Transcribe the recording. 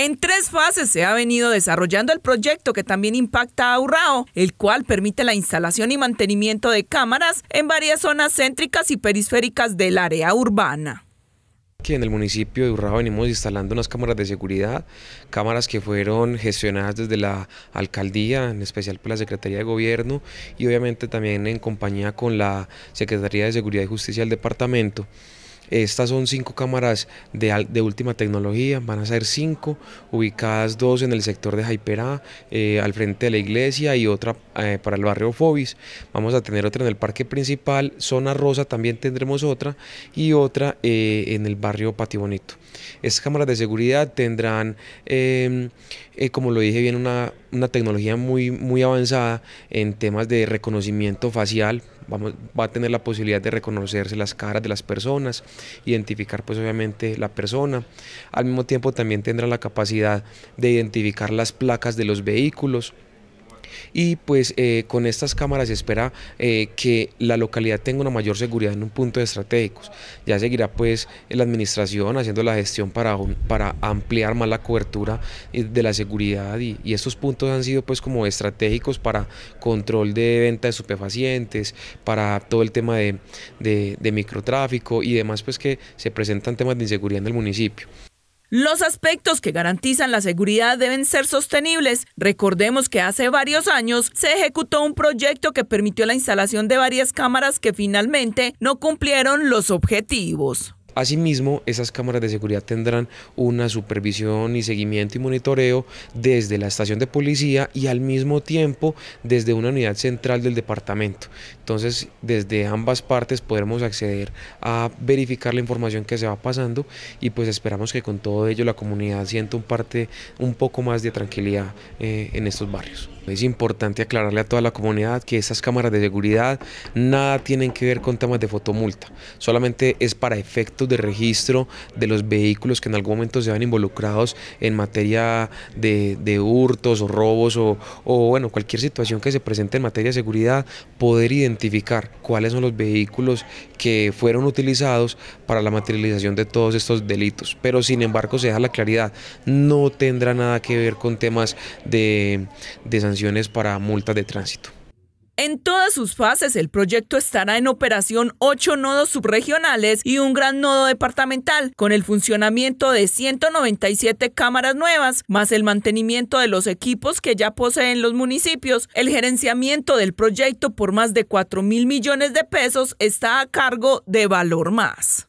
En tres fases se ha venido desarrollando el proyecto que también impacta a Urrao, el cual permite la instalación y mantenimiento de cámaras en varias zonas céntricas y periféricas del área urbana. Aquí en el municipio de Urrao venimos instalando unas cámaras de seguridad, cámaras que fueron gestionadas desde la alcaldía, en especial por la Secretaría de Gobierno y obviamente también en compañía con la Secretaría de Seguridad y Justicia del departamento. Estas son cinco cámaras de, última tecnología, van a ser cinco, ubicadas dos en el sector de Jaiperá, eh, al frente de la iglesia y otra eh, para el barrio Fobis. Vamos a tener otra en el parque principal, zona rosa también tendremos otra y otra eh, en el barrio Patibonito. Estas cámaras de seguridad tendrán, em, como lo dije bien, una, tecnología muy avanzada en temas de reconocimiento facial va a tener la posibilidad de reconocerse las caras de las personas, identificar pues obviamente la persona, al mismo tiempo también tendrá la capacidad de identificar las placas de los vehículos, y pues eh, con estas cámaras se espera eh, que la localidad tenga una mayor seguridad en un punto estratégico. Ya seguirá pues la administración haciendo la gestión para, ampliar más la cobertura eh, de la seguridad y, estos puntos han sido pues como estratégicos para control de venta de superfacientes, para todo el tema de microtráfico y demás pues que se presentan temas de inseguridad en el municipio. Los aspectos que garantizan la seguridad deben ser sostenibles. Recordemos que hace varios años se ejecutó un proyecto que permitió la instalación de varias cámaras que finalmente no cumplieron los objetivos. Asimismo, esas cámaras de seguridad tendrán una supervisión y seguimiento y monitoreo desde la estación de policía y al mismo tiempo desde una unidad central del departamento. Entonces, desde ambas partes podremos acceder a verificar la información que se va pasando y pues esperamos que con todo ello la comunidad sienta un parte un poco más de tranquilidad eh, en estos barrios. Es importante aclararle a toda la comunidad que esas cámaras de seguridad nada tienen que ver con temas de fotomulta, solamente es para efectos de registro de los vehículos que en algún momento se van involucrados en materia de, hurtos o robos o, bueno, cualquier situación que se presente en materia de seguridad, poder identificar cuáles son los vehículos que fueron utilizados para la materialización de todos estos delitos. Pero sin embargo se deja la claridad, no tendrá nada que ver con temas de sanciones para multas de tránsito. En todas sus fases, el proyecto estará en operación ocho nodos subregionales y un gran nodo departamental, con el funcionamiento de 197 cámaras nuevas, más el mantenimiento de los equipos que ya poseen los municipios. El gerenciamiento del proyecto por más de 4 mil millones de pesos está a cargo de Valor Más.